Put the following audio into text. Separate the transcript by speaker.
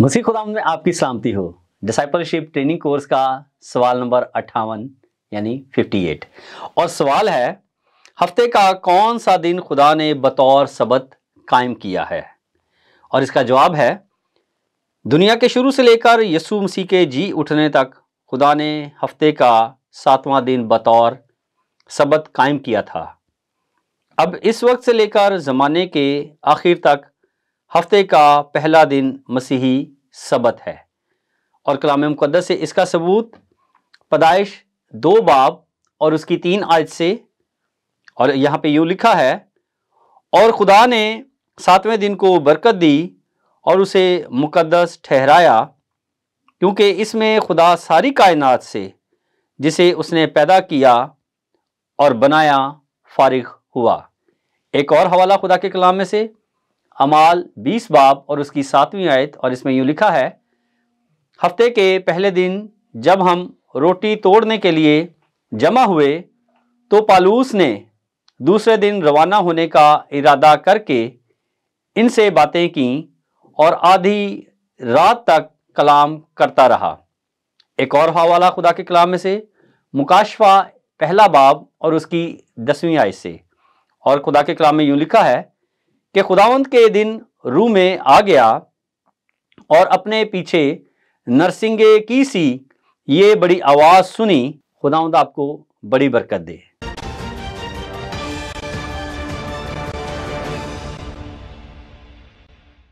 Speaker 1: मसीह खुदा में आपकी सलामती हो डिसाइपलशिप ट्रेनिंग कोर्स का सवाल नंबर अट्ठावन यानी 58 और सवाल है हफ्ते का कौन सा दिन खुदा ने बतौर सबत कायम किया है और इसका जवाब है दुनिया के शुरू से लेकर यसु मसीह के जी उठने तक खुदा ने हफ्ते का सातवां दिन बतौर सबत कायम किया था अब इस वक्त से लेकर ज़माने के आखिर तक हफ्ते का पहला दिन मसीही सबत है और कलाम मुकदस से इसका सबूत पदाइश दो बाब और उसकी तीन आयत से और यहाँ पे यूँ लिखा है और खुदा ने सातवें दिन को बरकत दी और उसे मुक़दस ठहराया क्योंकि इसमें खुदा सारी कायनात से जिसे उसने पैदा किया और बनाया फारिग हुआ एक और हवाला खुदा के कलाम में से अमाल बीस बाब और उसकी सातवीं आयत और इसमें यूँ लिखा है हफ्ते के पहले दिन जब हम रोटी तोड़ने के लिए जमा हुए तो पालूस ने दूसरे दिन रवाना होने का इरादा करके इनसे बातें की और आधी रात तक कलाम करता रहा एक और हवाला खुदा के कलाम में से मुकाशवा पहला बाब और उसकी दसवीं आय से और खुदा के कलाम में यूँ लिखा है कि खुदावंत के दिन रू में आ गया और अपने पीछे नरसिंगे की सी ये बड़ी आवाज़ सुनी खुदावंद आपको बड़ी बरकत दे